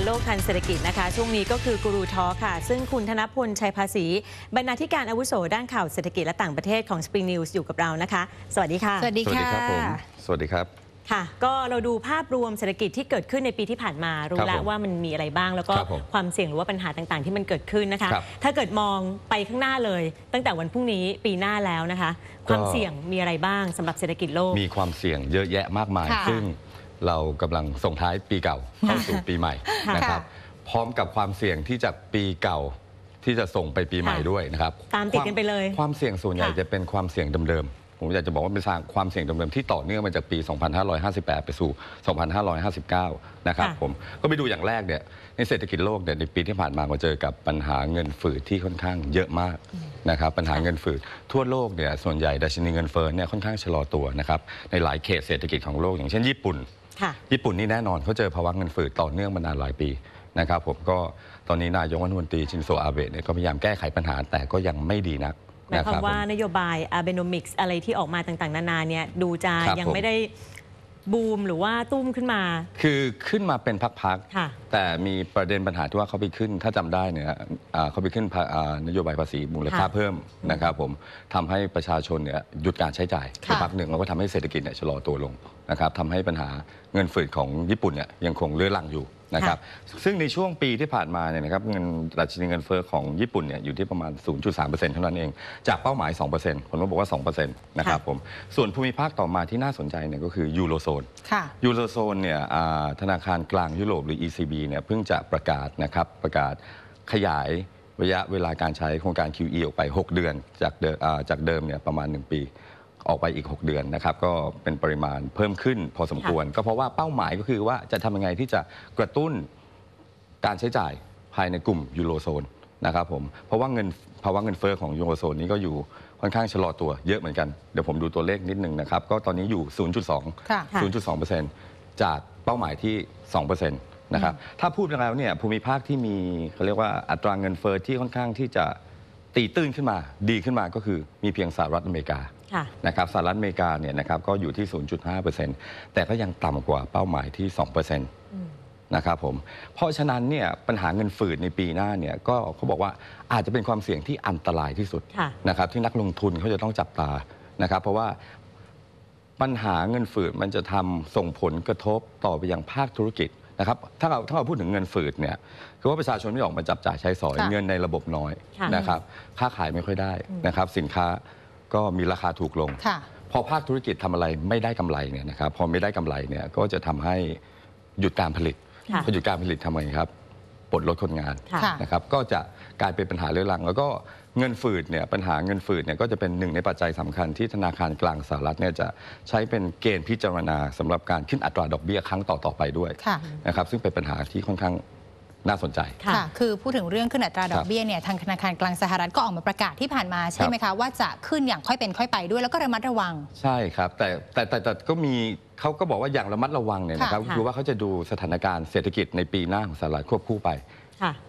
นโลกทันเศรษฐกิจนะคะ ช่วงนี้ก็คือกูรูทอค่ะ ซึ่งคุณธนพลชัยภาษีบรรณาธิการอาวุโสด้านข่าวเศรษฐกิจและต่างประเทศของสปริงนิวส์อยู่กับเรานะคะ สวัสดีค่ะ สวัสดีค่ะสวัสดีครับสวัสดีครับค่ะ ก็เราดูภาพรวมเศรษฐกิจที่เกิดขึ้นในปีที่ผ่านมา รู้แล้วว่ามันมีอะไรบ้างแล้วก็ความเสี่ยงหรือว่าปัญหาต่างๆ ที่มันเกิดขึ้นนะคะ ถ้าเกิดมองไปข้างหน้าเลย ตั้งแต่วันพรุ่งนี้ปีหน้าแล้วนะคะ ความเสี่ยงมีอะไรบ้างสำหรับเศรษฐกิจโลก มีความเสี่ยงเยอะแยะมากมายซึ่งเรากำลังส่งท้ายปีเก่า เข้าสู่ปีใหม่นะครับพร้อมกับความเสี่ยงที่จะปีเก่าที่จะส่งไปปีใหม่ด้วยนะครับตามติดกันไปเลย ความเสี่ยงส่วนใหญ่จะเป็นความเสี่ยงเดิมๆผมอยากจะบอกว่าเป็นารความเสี่ยงเดิมๆที่ต่อเนื่องมา จากปี 2558 ไปสู่ 2559นะครับผมก็ไปดูอย่างแรกเนี่ยในเศรษฐกิจโลกเนี่ยในปีที่ผ่านมาเราเจอกับปัญหาเงินฝืดที่ค่อนข้างเยอะมากนะครับปัญหาเงินฝืดทั่วโลกเนี่ยส่วนใหญ่ดัชนีเงินเฟ้อเนี่ยค่อนข้างชะลอตัวนะครับในหลายเขตเศรษฐกิจของโลกอย่างเช่นญี่ปุ่นญี่ปุ่นนี่แน่นอนเขาเจอภาวะเงินฝืดต่อเนื่องมานานหลายปีนะครับผมก็ตอนนี้นายกรัฐมนตรีชินโซอาเบะเนี่ยก็พยายามแก้ไขปัญหาแต่ก็ยังไม่ดีนักหมายความว่านโยบายอาเบโนมิกส์อะไรที่ออกมาต่างๆ นานาเนี่ยดูจะยังไม่ได้บูมหรือว่าตุ้มขึ้นมา คือขึ้นมาเป็นพักๆ แต่มีประเด็นปัญหาที่ว่าเขาไปขึ้นถ้าจำได้เนี่ยเขาไปขึ้นนโยบายภาษีมูลค่าเพิ่ม นะครับผมทำให้ประชาชนเนี่ยหยุดการใช้จ่ายไปพักหนึ่งแล้วก็ทำให้เศรษฐกิจเนี่ยชะลอตัวลงนะครับทำให้ปัญหาเงินฝืดของญี่ปุ่นเนี่ยยังคงเลื้อลังอยู่นะครับซึ่งในช่วงปีที่ผ่านมาเนี่ยนะครับเงินดัชนีเงินเฟ้อของญี่ปุ่นเนี่ยอยู่ที่ประมาณ 0.3%เท่านั้นเองจากเป้าหมาย2%ผมต้บอกว่า 2%นะครับผม ส่วนภูมิภาคต่อมาที่น่าสนใจเนี่ยก็คือยูโรโซนยูโรโซนเนี่ยธนาคารกลางยุโรปหรือ ECB เนี่ยเพิ่งจะประกาศนะครับประกาศขยายระยะเวลาการใช้โครงการ QE ออกไป 6 เดือนจากเดิมจากเดิมเนี่ยประมาณ 1 ปีออกไปอีก 6 เดือนนะครับ ก็เป็นปริมาณเพิ่มขึ้นพอสมควรก็เพราะว่าเป้าหมายก็คือว่าจะทำยังไงที่จะกระตุ้นการใช้จ่ายภายในกลุ่มยูโรโซนนะครับผม เพราะว่าเงินภาวะเงินเฟอ้อของยูโรโซนนี้ก็อยู่ค่อนข้างชะลอตัวเยอะเหมือนกัน เดี๋ยวผมดูตัวเลขนิดหนึ่งนะครับ ก็ตอนนี้อยู่ 0.2 0.2 จากเป้าหมายที่2%นะครับถ้าพูดไปแล้วเนี่ยภูมิภาคที่มีเขาเรียกว่าอัตราเงินเฟอ้อที่ค่อนข้างที่จะตีตื้นขึ้นมาดีขึ้นมาก็คือมีเพียงสหรัฐอเมริกานะครับสหรัฐอเมริกาเนี่ยนะครับก็อยู่ที่ 0.5%แต่ก็ยังต่ำกว่าเป้าหมายที่2%นะครับผมเพราะฉะนั้นเนี่ยปัญหาเงินฝืดในปีหน้าเนี่ยก็เขาบอกว่าอาจจะเป็นความเสี่ยงที่อันตรายที่สุดนะครับที่นักลงทุนเขาจะต้องจับตานะครับเพราะว่าปัญหาเงินฝืด มันจะทำส่งผลกระทบต่อไปยังภาคธุรกิจนะครับถ้าเราถ้าเราพูดถึงเงินฝืดเนี่ยคือว่าประชาชนไม่ออกมาจับจ่ายใช้สอยเงินในระบบน้อยนะครับค่าขายไม่ค่อยได้นะครับ สินค้าก็มีราคาถูกลง พอภาคธุรกิจทำอะไรไม่ได้กำไรเนี่ยนะครับ พอไม่ได้กำไรเนี่ยก็จะทำให้หยุดการผลิตพอหยุดการผลิตทำไงครับ ปลดลดคนงานนะครับ ก็จะกลายเป็นปัญหาเรื้อรัง แล้วก็เงินฝืดเนี่ยปัญหาเงินฝืดเนี่ยก็จะเป็นหนึ่งในปัจจัยสำคัญที่ธนาคารกลางสหรัฐเนี่ยจะใช้เป็นเกณฑ์พิจารณา สำหรับการขึ้นอัตราดอกเบี้ยครั้งต่อๆไปด้วยนะครับซึ่งเป็นปัญหาที่ค่อนข้างน่าสนใจค่ะคือพูดถึงเรื่องขึ้นอัตราดอกเบี้ยเนี่ยทางธนาคารกลางสหรัฐก็ออกมาประกาศที่ผ่านมาใช่ไหมคะ ว่าจะขึ้นอย่างค่อยเป็นค่อยไปด้วยแล้วก็ระมัดระวัง ใช่ครับแต่แต่แต่ก็มีเขาก็บอกว่าอย่างระมัดระวังเนี่ยนะครับคือว่าเขาจะดูสถานการณ์เศรษฐกิจในปีหน้าของสหรัฐ ควบคู่ไป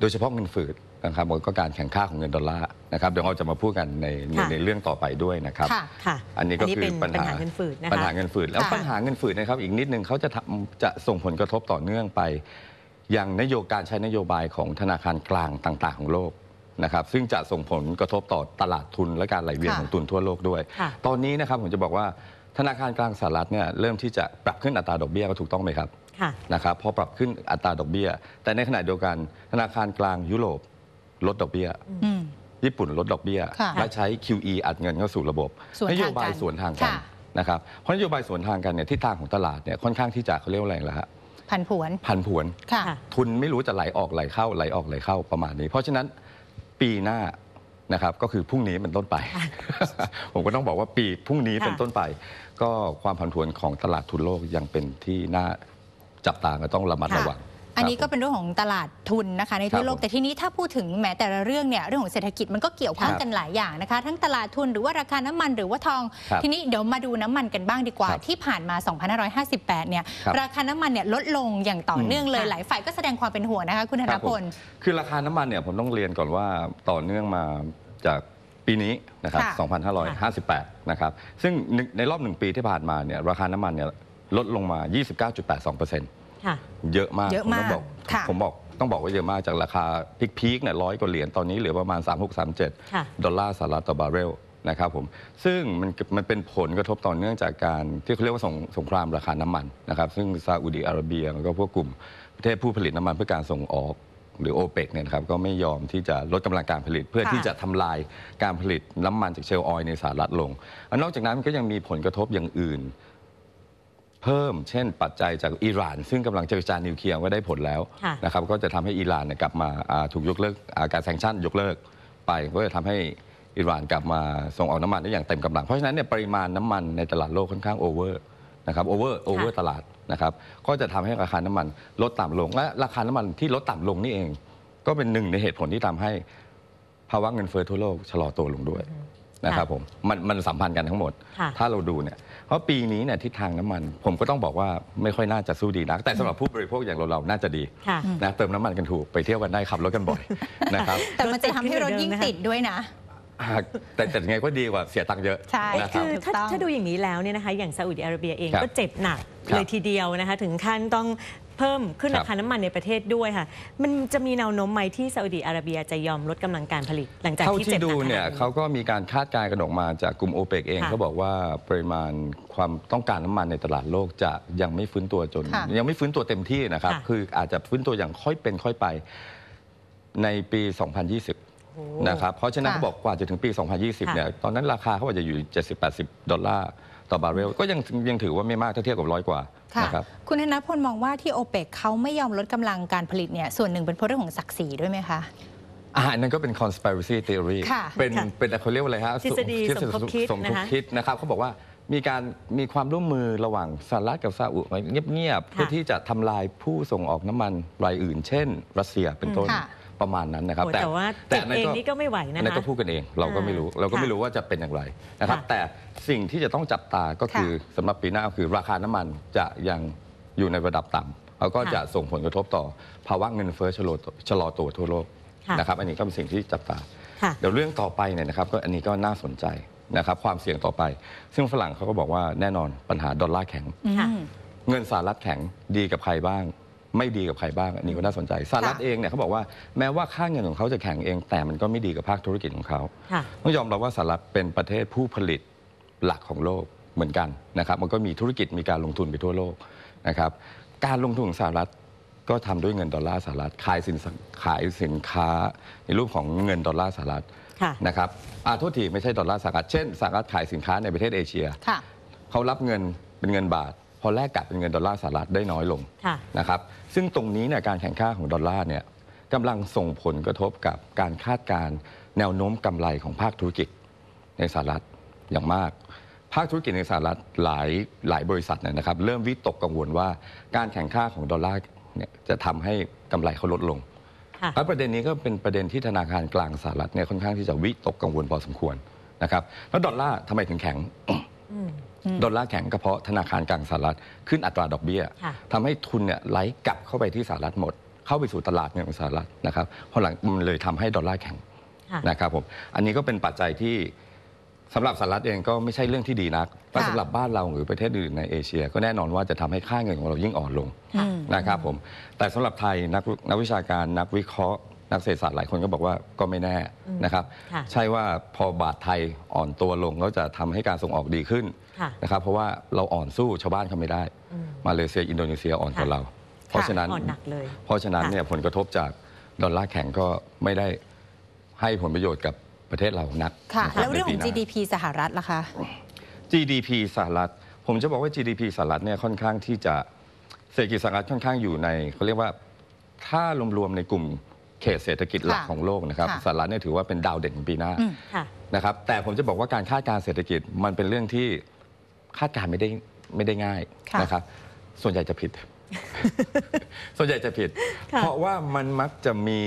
โดยเฉพาะเงินฝืดนะครับแล้ก็การแข่งข้าของเงินดอลลาร์นะครับเดี๋ยวเราจะมาพูดกันในในเรื่องต่อไปด้วยนะครับค่ะอันนี้ก็คือปัญหาปัญหาเงินฝืดปัญหาเงินฝืดแล้วปัญหาเงินฝืดนะครับอีกนิดนึงเขาจะทำจะส่งผลกระทบต่อเนื่องไปอย่างนโยบายการใช้นโยบายของธนาคารกลางต่าง ๆ ของโลกนะครับซึ่งจะส่งผลกระทบต่อตลาดทุนและการไหลเวียนของทุนทั่วโลกด้วย ตอนนี้นะครับ ผมจะบอกว่าธนาคารกลางสหรัฐเนี่ยเริ่มที่จะปรับขึ้นอัตราดอกเบี้ยก็ถูกต้องไหมครับนะครับพอปรับขึ้นอัตราดอกเบี้ย แต่ในขณะเดียวกัน ธนาคารกลางยุโรปลดดอกเบี้ยญี่ปุ่นลดดอกเบี้ยและใช้ QE อัดเงินเข้าสู่ระบบนโยบายสวนทางกันนะครับเพราะนโยบายสวนทางกันเนี่ยทิศทางของตลาดเนี่ยค่อนข้างที่จะเขาเรียกว่าอะไรละฮะผันผวนผันผวน ค่ะ ทุนไม่รู้จะไหลออกไหลเข้าไหลออกไหลเข้าประมาณนี้ เพราะฉะนั้นปีหน้านะครับ ก็คือพรุ่งนี้เป็นต้นไป ผมก็ต้องบอกว่าปีพรุ่งนี้เป็นต้นไป ก็ความผันผวนของตลาดทุนโลกยังเป็นที่น่าจับตาและต้องระมัดระวังอันนี้ก็เป็นเรื่องของตลาดทุนนะคะในทั่วโลกแต่ทีนี้ถ้าพูดถึงแม้แต่ละเรื่องเนี่ยเรื่องของเศรษฐกิจมันก็เกี่ยวข้องกันหลายอย่างนะคะทั้งตลาดทุนหรือว่าราคาน้ำมันหรือว่าทองทีนี้เดี๋ยวมาดูน้ำมันกันบ้างดีกว่า ที่ผ่านมา 2558 เนี่ยราคาน้ำมันเนี่ยลดลงอย่างต่อเนื่องเลยหลายฝ่ายก็แสดงความเป็นห่วงนะคะคุณธนพลคือราคา น้ำมันเนี่ยผมต้องเรียนก่อนว่าต่อเนื่องมาจากปีนี้นะครับ 2558 นะครับซึ่งในรอบหนึ่งปีที่ผ่านมาเนี่ยราคา น้ำมันเนี่ยลดลงมา 29.82%เยอะมากเยอะมากผมต้องบอกผมบอกต้องบอกว่าเยอะมากจากราคา พีคๆเนี่ยร้อยกว่าเหรียญ ตอนนี้เหลือประมาณ3637ดอลลาร์สหรัฐต่อบาร์เรลนะครับผมซึ่งมันมันเป็นผลกระทบต่อเนื่องจากการที่เขาเรียกว่าสงสงครามราคาน้ำมันนะครับซึ่งซาอุดีอาระเบียแล้วก็พวกกลุ่มประเทศผู้ผลิตน้ำมันเพื่อการส่งออกหรือโอเปกเนี่ยครับก็ไม่ยอมที่จะลดกำลังการผลิตเพื่อที่จะทำลายการผลิตน้ำมันจากเชลล์ออยล์ในสหรัฐลงนอกจากนั้นก็ยังมีผลกระทบอย่างอื่นเพิ่มเช่นปัจจัยจากอิหร่านซึ่งกำลังเจรจานิวเคลียร์ว่ได้ผลแล้วนะครับก็จะทำให้อิหร่านกลับมาถูกยกเลิกการแซงชั่นยกเลิกไป ก็จะทำให้อิหร่านกลับมาส่งออกน้ำมันได้อย่างเต็มกำลังเพราะฉะนั้นเนี่ยปริมาณน้ำมันในตลาดโลกค่อนข้างโอเวอร์นะครับโอเวอร์โอเวอร์ตลาดนะครับก็จะทำให้ราคาน้ำมัน ลดต่ำลงและราคาน้ำมันที่ลดต่ำลงนี่เอง ก็เป็นหนึ่งในเหตุผลที่ทำให้ภาวะเงินเฟ้อทั่วโลกชะลอตัวลงด้วยนะครับผมมันมันสัมพันธ์กันทั้งหมดถ้าเราดูเนี่ยเพราะปีนี้เนี่ยทิศทางน้ำมัน ผมก็ต้องบอกว่าไม่ค่อยน่าจะสู้ดีนัก แต่สำหรับผู้บริโภคอย่างเราเราน่าจะดีะนะเติมน้ำมันกันถูกไปเที่ยวกันได้ขับรถกันบ่อยนะครับแต่มันจะทำให้รถยิ่งติดด้วยนะแต่แต่ยังไงก็ดีกว่าเสียตังค์เยอะใช่คือถ้าถ้าดูอย่างนี้แล้วเนี่ยนะคะอย่างซาอุดิอาระเบียเองก็เจ็บหนักเลยทีเดียวนะคะถึงขั้นต้องเพิ่มขึ้นราคาน้ำมันในประเทศด้วยค่ะ มันจะมีแนวโน้มไหมที่ซาอุดีอาระเบียจะยอมลดกำลังการผลิตหลังจากที่เจ็ดูนัเนี่ยเขาก็มีการคาดการณ์กันออกมาจากกลุ่มโอเปกเองเขาบอกว่าปริมาณความต้องการน้ำมันในตลาดโลกจะยังไม่ฟื้นตัวจนยังไม่ฟื้นตัวเต็มที่นะครับคืออาจจะฟื้นตัวอย่างค่อยเป็นค่อยไปในปี 2020 นะครับเพราะฉะนั้นเขาบอกกว่าจะถึงปี 2020 เนี่ยตอนนั้นราคาเขาอาจจะอยู่70-80ดอลลาร์ต่อบาร์เรลก็ยังยังถือว่าไม่มากถ้าเทียบกับร้อยกว่าค่ะนะครับคุณธนพลมองว่าที่โอเปกเขาไม่ยอมลดกำลังการผลิตเนี่ย ส่วนหนึ่งเป็นเพราะเรื่องของศักดิ์ศรีด้วยไหมคะอาหารนั่นก็เป็น conspiracy theory เป็นเป็นเขาเรียกว่าอะไรฮะทฤษฎีสมคบคิดนะคะรับเขาบอกว่ามีการมีความร่วมมือระหว่างสหรัฐกับซาอุเงียบๆเพื่อที่จะทำลายผู้ส่งออกน้ำมันรายอื่น เช่น รัสเซียเป็นต้นประมาณนั้นนะครับแต่ว่าแต่เองนี่ก็ไม่ไหวนะในั่นก็พูดกันเองเราก็ไม่รู้ เราก็ไม่รู้ว่าจะเป็นอย่างไรนะครับแต่สิ่งที่จะต้องจับตาก็คือสำหรับปีหน้าคือราคาน้ำมันจะยังอยู่ในระดับต่ำแล้วก็จะส่งผลกระทบต่อ ภาวะเงินเฟ้อชะลอชะลอตัวทั่วโลกนะครับอันนี้ก็เป็นสิ่งที่จับตา เดี๋ยวเรื่องต่อไปเนี่ยนะครับ ก็อันนี้ก็น่าสนใจนะครับความเสี่ยงต่อไป ซึ่งฝรั่งเขาก็บอกว่าแน่นอนปัญหาดอลลาร์แข็ง เงินสหรัฐแข็งดีกับใครบ้างไม่ดีกับใครบ้างอันนี้ก็น่าสนใจสหรัฐเองเนี่ยเขาบอกว่าแม้ว่าค่าเงินของเขาจะแข็งเอง แต่มันก็ไม่ดีกับภาคธุรกิจของเขาต้องยอมรับว่าสหรัฐเป็นประเทศผู้ผลิตหลักของโลกเหมือนกันนะครับมันก็มีธุรกิจมีการลงทุนไปทั่วโลกนะครับการลงทุนของสหรัฐก็ทำด้วยเงินดอลลาร์สหรัฐขายสินขายสินค้าในรูปของเงินดอลลาร์สหรัฐนะครับอาโทษทีไม่ใช่ดอลลาร์สหรัฐเช่นสหรัฐขายสินค้าในประเทศเอเชียเขารับเงินเป็นเงินบาทพอแลกกลับเป็นเงิน ดอลลาร์สหรัฐได้น้อยลงนะครับซึ่งตรงนี้เนี่ยการแข่งข้าของดอลลาร์เนี่ยกำลังส่งผลกระทบกับการคาดการ แนวโน้มกำไรของภาคธุรกิจในสหรัฐอย่างมาก ภาคธุรกิจในสหรัฐหลายหลายบริษัทเนี่ยนะครับเริ่มวิตกกังวลว่า การแข่งข้าของดอลลาร์เนี่ยจะทำให้กำไรเขาลดลงและประเด็นนี้ก็เป็นประเด็นที่ธนาคารกลางสหรัฐเนี่ยค่อนข้างที่จะวิตกกังวลพอสมควรนะครับ แล้วดอลลาร์ทำไมถึงแข็งดอลลาร์แข็งกระเพาะธนาคารกลางสหรัฐ ขึ้นอัตราดอกเบี้ยทำให้ทุนเนี่ยไหลกลับเข้าไปที่สหรัฐหมด เข้าไปสู่ตลาดเงินของสหรัฐนะครับเพราะหลังมันเลยทำให้ดอลลาร์แข็งนะครับผมอันนี้ก็เป็นปัจจัยที่สำหรับสหรัฐเองก็ไม่ใช่เรื่องที่ดีนักแต่สำหรับบ้านเราหรือประเทศอื่นในเอเชีย ก็แน่นอนว่าจะทำให้ค่าเงินของเรายิ่งอ่อนลงนะครับผมแต่สำหรับไทยนักนักวิชาการนักวิเคราะห์นักเศรษฐศาสตร์หลายคนก็บอกว่าก็ไม่แน่นะครับ ใช่ว่าพอบาทไทยอ่อนตัวลงก็จะทำให้การส่งออกดีขึ้นนะครับเพราะว่าเราอ่อนสู้ชาวบ้านเขาไม่ได้ มาเลเซีย อินโดนีเซียอ่อนกว่าเรา เพราะฉะนั้นเพราะฉะนั้นเนี่ยผลกระทบจากดอลลาร์แข็งก็ไม่ได้ให้ผลประโยชน์กับประเทศเรานักค่ะแล้วเรื่องของ GDP สหรัฐล่ะคะ GDP สหรัฐ ผมจะบอกว่า GDP สหรัฐเนี่ยค่อนข้างที่จะเศรษฐกิจสหรัฐค่อนข้างอยู่ในเขาเรียกว่าถ้ารวมๆในกลุ่มเขตเศรษฐกิจหลักของโลกนะครับสหรัฐเนี่ยถือว่าเป็นดาวเด่นปีหน้านะครับแต่ผมจะบอกว่าการคาดการเศรษฐกิจมันเป็นเรื่องที่คาดการไม่ได้ไม่ได้ง่ายนะครับส่วนใหญ่จะผิด ส่วนใหญ่จะผิด เพราะว่ามันมักจะมี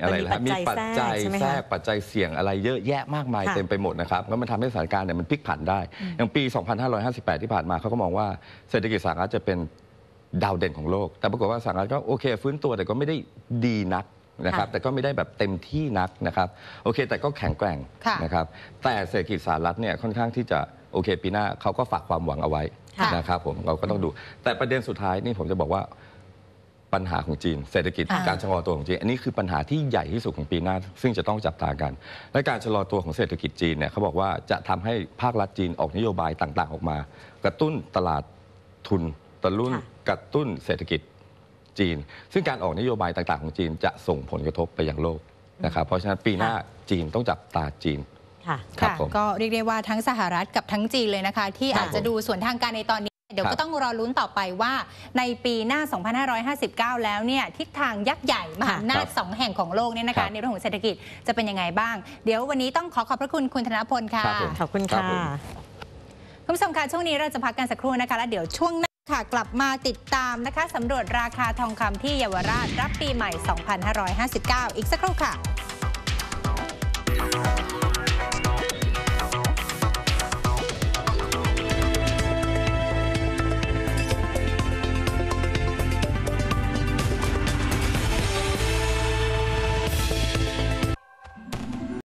อะไรนะมีปัจจัยแทรกปัจจัยเสี่ยงอะไรเยอะแยะมากมาย เต็มไปหมดนะครับแล้วมันทำให้สถานการณ์เนี่ยมันพลิกผันได้ อย่างปี 2558 ที่ผ่านมาเขาก็มองว่าเศรษฐกิจสหรัฐจะเป็นดาวเด่นของโลก แต่ปรากฏว่าสหรัฐก็โอเค ฟื้นตัวแต่ก็ไม่ได้ดีนักนะครับแต่ก็ไม่ได้แบบเต็มที่นักนะครับโอเคแต่ก็แข็งแกร่งนะครับแต่เศรษฐกิจสหรัฐเนี่ยค่อนข้างที่จะ โอเคปีหน้าเขาก็ฝากความหวังเอาไว้นะครับผมเราก็ต้องดู แต่ประเด็นสุดท้ายนี่ผมจะบอกว่าปัญหาของจีน เศรษฐกิจการชะลอตัวของจีนอันนี้คือปัญหาที่ใหญ่ที่สุดของปีหน้าซึ่งจะต้องจับตากันและการชะลอตัวของเศรษฐกิจจีนเนี่ยเขาบอกว่าจะทำให้ภาครัฐจีนออกนโยบายต่าง ๆออกมา กระตุ้นตลาดทุนกระตุ้นกระตุ้นเศรษฐกิจจีนซึ่งการออกนโยบายต่างๆ ของจีนจะส่งผลกระทบไปยังโลกนะครับ เพราะฉะนั้นปีหน้าจีนต้องจับตาจีนค่ะรับก็เรียกได้ว่าทั้งสหรัฐกับทั้งจีนเลยนะคะ ที่อาจจะดูส่วนทางการในตอนนี้ เดี๋ยวก็ต้องรอลุ้นต่อไปว่าในปีหน้า 2559 แล้วเนี่ยทิศทางยักษ์ใหญ่ มหาอำนาจสองแห่งของโลกเนี่ยนะคะในเรื่องของเศรษฐกิจจะเป็นยังไงบ้าง เดี๋ยววันนี้ต้องขอขอบพระคุณคุณธนพลค่ะขอบคุณค่ะคุณผู้ชมคะช่วงนี้เราจะพักกันสักครู่นะคะแล้วเดี๋ยวช่วงหน้าค่ะกลับมาติดตามนะคะ สำรวจราคาทองคำที่เยาวราช รับปีใหม่ 2559 อีกสักครู่ค่ะ